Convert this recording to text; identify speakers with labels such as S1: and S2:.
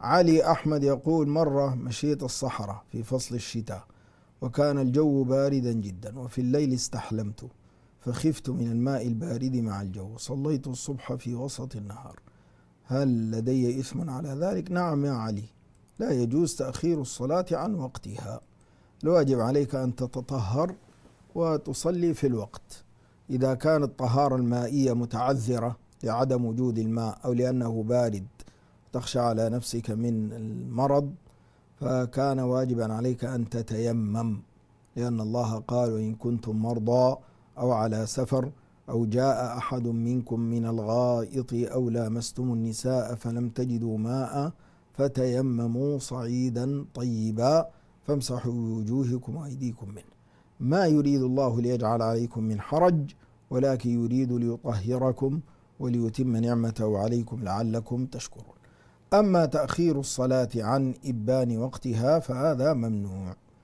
S1: علي أحمد يقول مرة مشيت الصحراء في فصل الشتاء وكان الجو باردا جدا وفي الليل استحلمت فخفت من الماء البارد مع الجو صليت الصبح في وسط النهار هل لدي إثم على ذلك؟ نعم يا علي لا يجوز تأخير الصلاة عن وقتها الواجب عليك أن تتطهر وتصلي في الوقت إذا كانت الطهارة المائية متعذرة لعدم وجود الماء أو لأنه بارد تخشى على نفسك من المرض فكان واجبا عليك أن تتيمم لأن الله قال إن كنتم مرضى أو على سفر أو جاء أحد منكم من الغائط أو لامستم النساء فلم تجدوا ماء فتيمموا صعيدا طيبا فامسحوا بوجوهكم وأيديكم منه ما يريد الله ليجعل عليكم من حرج ولكن يريد ليطهركم وليتم نعمته عليكم لعلكم تشكرون أما تأخير الصلاة عن إبان وقتها فهذا ممنوع